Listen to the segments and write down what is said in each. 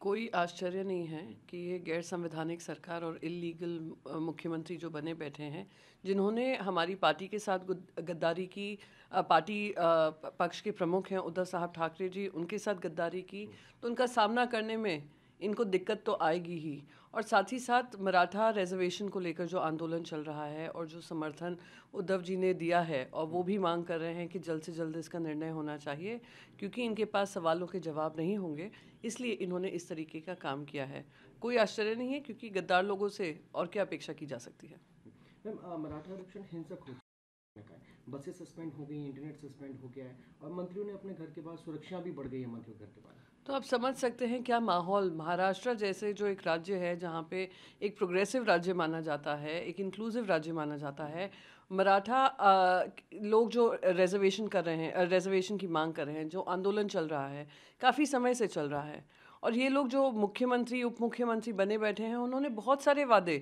कोई आश्चर्य नहीं है कि ये गैर संवैधानिक सरकार और इलीगल मुख्यमंत्री जो बने बैठे हैं जिन्होंने हमारी पार्टी के साथ गद्दारी की पार्टी पक्ष के प्रमुख हैं उद्धव साहब ठाकरे जी उनके साथ गद्दारी की तो उनका सामना करने में इनको दिक्कत तो आएगी ही और साथ ही साथ मराठा रिजर्वेशन को लेकर जो आंदोलन चल रहा है और जो समर्थन उद्धव जी ने दिया है और वो भी मांग कर रहे हैं कि जल्द से जल्द इसका निर्णय होना चाहिए क्योंकि इनके पास सवालों के जवाब नहीं होंगे इसलिए इन्होंने इस तरीके का काम किया है कोई आश्चर्य नहीं है क्योंकि गद्दार लोगों से और क्या अपेक्षा की जा सकती है मैम मराठा आरक्षण हिंसक हो बसें सस्पेंड हो गई इंटरनेट सस्पेंड हो गया है और मंत्रियों ने अपने घर के बाद सुरक्षा भी बढ़ गई है मंत्रियों घर के बाद तो आप समझ सकते हैं क्या माहौल महाराष्ट्र जैसे जो एक राज्य है जहाँ पे एक प्रोग्रेसिव राज्य माना जाता है एक इंक्लूसिव राज्य माना जाता है मराठा लोग जो रिजर्वेशन कर रहे हैं रिजर्वेशन की मांग कर रहे हैं जो आंदोलन चल रहा है काफ़ी समय से चल रहा है और ये लोग जो मुख्यमंत्री उप मुख्यमंत्री बने बैठे हैं उन्होंने बहुत सारे वादे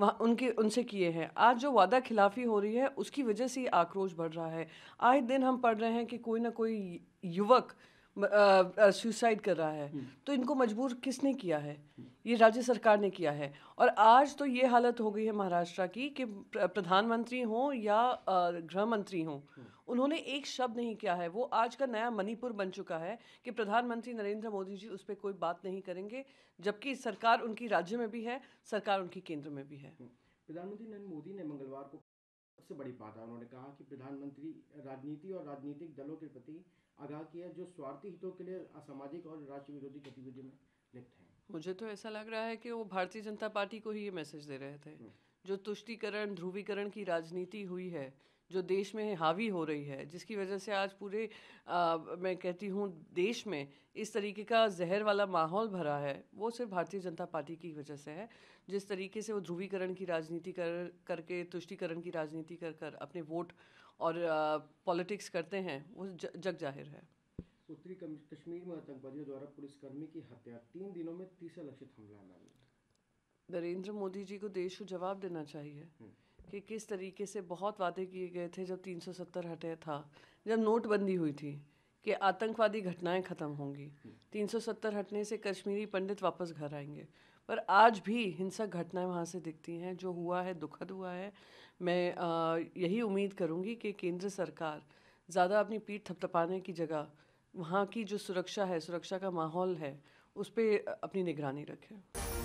वहाँ उनके उनसे किए हैं आज जो वादा खिलाफी हो रही है उसकी वजह से ये आक्रोश बढ़ रहा है आए दिन हम पढ़ रहे हैं कि कोई ना कोई युवक सुसाइड कर रहा है हम्म। तो इनको मजबूर किसने किया है ये राज्य सरकार ने किया है और आज तो ये हालत हो गई है महाराष्ट्र की कि प्रधानमंत्री हो या गृह मंत्री हो हम्म। उन्होंने एक शब्द नहीं किया है वो आज का नया मणिपुर बन चुका है कि प्रधानमंत्री नरेंद्र मोदी जी उस पर कोई बात नहीं करेंगे जबकि सरकार उनकी राज्य में भी है सरकार उनकी केंद्र में भी है हम्म। प्रधानमंत्री नरेंद्र मोदी ने मंगलवार को सबसे बड़ी बात है उन्होंने कहा कि प्रधानमंत्री राजनीति और राजनीतिक दलों के प्रति आगाह किया जो स्वार्थी हितों के लिए असामाजिक और राष्ट्र विरोधी गतिविधि में लिप्त हैं मुझे तो ऐसा लग रहा है कि वो भारतीय जनता पार्टी को ही ये मैसेज दे रहे थे हम्म। जो तुष्टीकरण ध्रुवीकरण की राजनीति हुई है जो देश में हावी हो रही है जिसकी वजह से आज पूरे आ, मैं कहती हूँ देश में इस तरीके का जहर वाला माहौल भरा है वो सिर्फ भारतीय जनता पार्टी की वजह से है जिस तरीके से वो ध्रुवीकरण की राजनीति कर करके तुष्टीकरण की राजनीति कर कर अपने वोट और पॉलिटिक्स करते हैं वो जग जाहिर है उत्तरी कश्मीर में आतंकवादियों द्वारा पुलिसकर्मी की हत्या तीन दिनों में तीसरा लक्षित हमला नरेंद्र मोदी जी को देश को जवाब देना चाहिए हम्म। कि किस तरीके से बहुत वादे किए गए थे जब 370 हटे था जब नोटबंदी हुई थी कि आतंकवादी घटनाएं ख़त्म होंगी 370 हटने से कश्मीरी पंडित वापस घर आएंगे पर आज भी हिंसक घटनाएं वहाँ से दिखती हैं जो हुआ है दुखद हुआ है मैं आ, यही उम्मीद करूँगी कि केंद्र सरकार ज़्यादा अपनी पीठ थपथपाने की जगह वहाँ की जो सुरक्षा है सुरक्षा का माहौल है उस पर अपनी निगरानी रखें